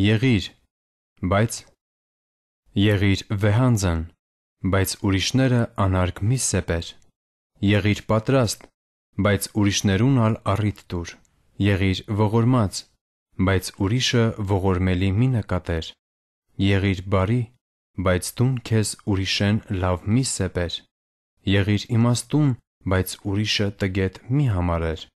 Եղիր, բայց Եղիր վեհանձն, բայց ուրիշները անարգ մի սեպեր։ Եղիր պատրաստ, բայց ուրիշներուն ալ առիթ տուր։ Եղիր ողորմած, բայց ուրիշը ողորմելի մի նկատեր։ Եղիր բարի, բայց տուն քեզ ուրիշեն լավ մի սեպեր։ Եղիր իմաստուն, բայց ուրիշը տգետ մի համարեր։